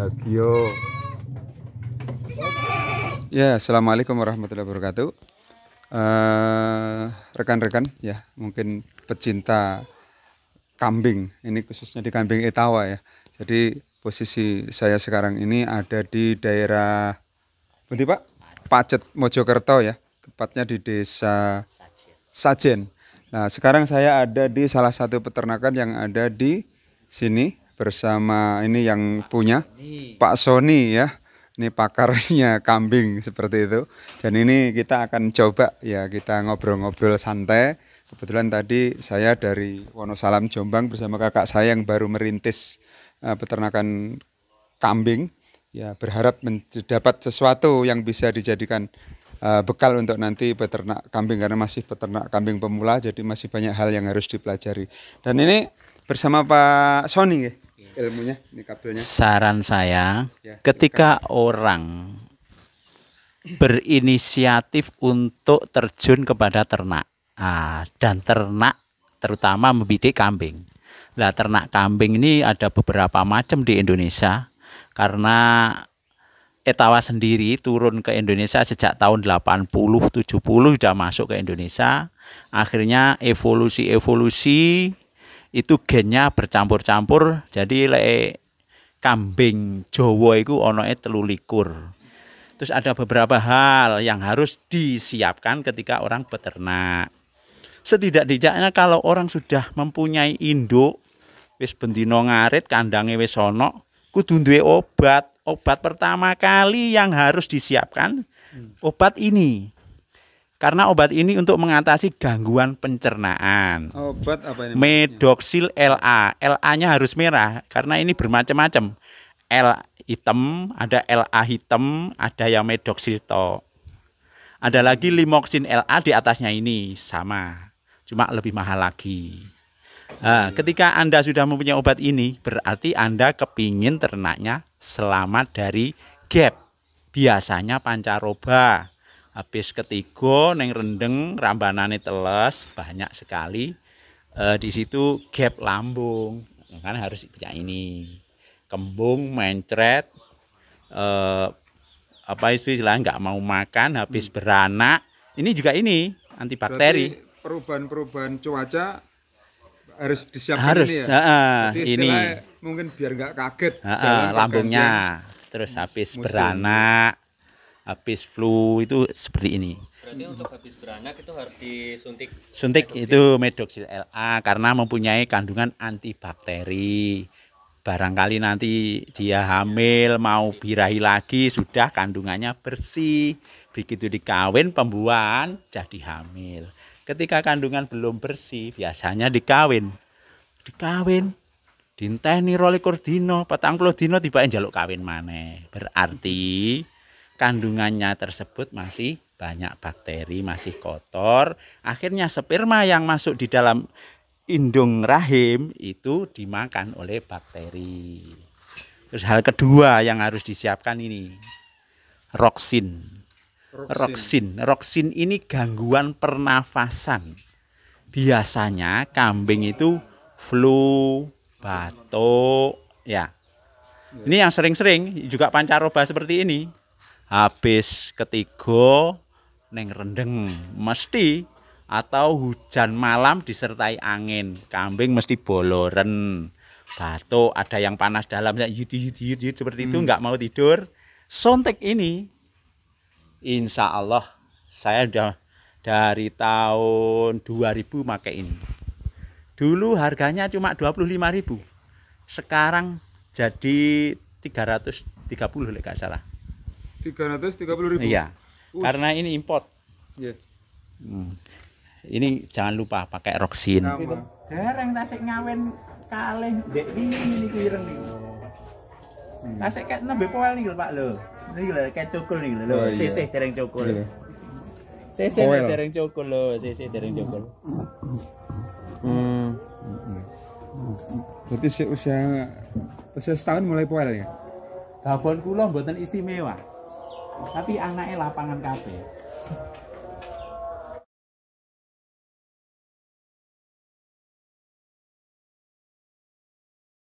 Bagio. Ya, assalamualaikum warahmatullahi wabarakatuh. Eh, rekan-rekan, uh, ya mungkin pecinta kambing, ini khususnya di kambing Etawa ya. Jadi posisi saya sekarang ini ada di daerah, berarti Pak, Pacet Mojokerto ya, tepatnya di desa Sajen. Nah sekarang saya ada di salah satu peternakan yang ada di sini bersama ini yang Pak punya Sony. Pak Sony ya. Ini pakarnya kambing seperti itu. Dan ini kita akan coba ya kita ngobrol-ngobrol santai. Kebetulan tadi saya dari Wonosalam Jombang bersama kakak saya yang baru merintis uh, peternakan kambing ya berharap mendapat sesuatu yang bisa dijadikan uh, bekal untuk nanti peternak kambing karena masih peternak kambing pemula jadi masih banyak hal yang harus dipelajari dan ini bersama Pak Sony ya? ilmunya ini kabelnya saran saya ya, ketika silakan. orang berinisiatif untuk terjun kepada ternak ah, dan ternak terutama membidik kambing lah ternak kambing ini ada beberapa macam di Indonesia karena Etawa sendiri turun ke Indonesia sejak tahun 80-70 sudah masuk ke Indonesia akhirnya evolusi-evolusi itu gennya bercampur-campur jadi lek kambing Jawa ono onoe telu likur terus ada beberapa hal yang harus disiapkan ketika orang peternak setidak-tidaknya kalau orang sudah mempunyai induk wis bendino ngarit kandangnya wis ana kudu obat obat pertama kali yang harus disiapkan hmm. obat ini karena obat ini untuk mengatasi gangguan pencernaan. Obat apa ini? Medoxil LA. LA-nya harus merah karena ini bermacam-macam. L hitam, ada LA hitam, ada yang medoxil to. Ada lagi limoxin LA di atasnya ini sama, cuma lebih mahal lagi. Nah, ketika Anda sudah mempunyai obat ini, berarti Anda kepingin ternaknya selamat dari gap. Biasanya pancaroba habis ketiga neng rendeng rambanane teles banyak sekali e, di situ gap lambung kan harus banyak ini kembung mencret e, apa istilah nggak mau makan habis hmm. beranak ini juga ini antibakteri perubahan-perubahan cuaca harus disiapkan harus, ini ya. Uh, Jadi ini mungkin biar nggak kaget uh, uh, lambungnya. Terus habis Musim. beranak habis flu itu seperti ini. Berarti untuk habis beranak itu harus disuntik. Suntik medoxil. itu medoksil LA karena mempunyai kandungan antibakteri. Barangkali nanti dia hamil mau birahi lagi sudah kandungannya bersih. Begitu dikawin pembuahan jadi hamil. Ketika kandungan belum bersih biasanya dikawin. Dikawin dinteni rolikur dino, petang puluh dino tiba jaluk kawin mana Berarti kandungannya tersebut masih banyak bakteri, masih kotor. Akhirnya sperma yang masuk di dalam indung rahim itu dimakan oleh bakteri. Terus hal kedua yang harus disiapkan ini roksin. Roksin, roksin ini gangguan pernafasan. Biasanya kambing itu flu, batuk, ya. ya. Ini yang sering-sering juga pancaroba seperti ini habis ketiga neng rendeng mesti atau hujan malam disertai angin kambing mesti boloren batuk ada yang panas dalamnya yut yut yut, yut seperti hmm. itu nggak mau tidur sontek ini insya Allah saya udah dari tahun 2000 pakai ini dulu harganya cuma 25.000 sekarang jadi 330 kalau salah tiga tiga ratus puluh ribu? Iya. Us. Karena ini import. Iya. Yeah. Hmm. Ini jangan lupa pakai roksin Dereng tasik ngawen kalih dek ini iki nih hmm. Tasik kayak nabi poel nih Pak lo Niki lho kayak cokol nih lho. Oh, iya. Sisih dereng cokol yeah. Sisih dereng cokol lho, sisih dereng cokol Hmm. Berarti si usia usia setahun mulai poel ya? Babon kula mboten istimewa tapi anaknya lapangan kafe.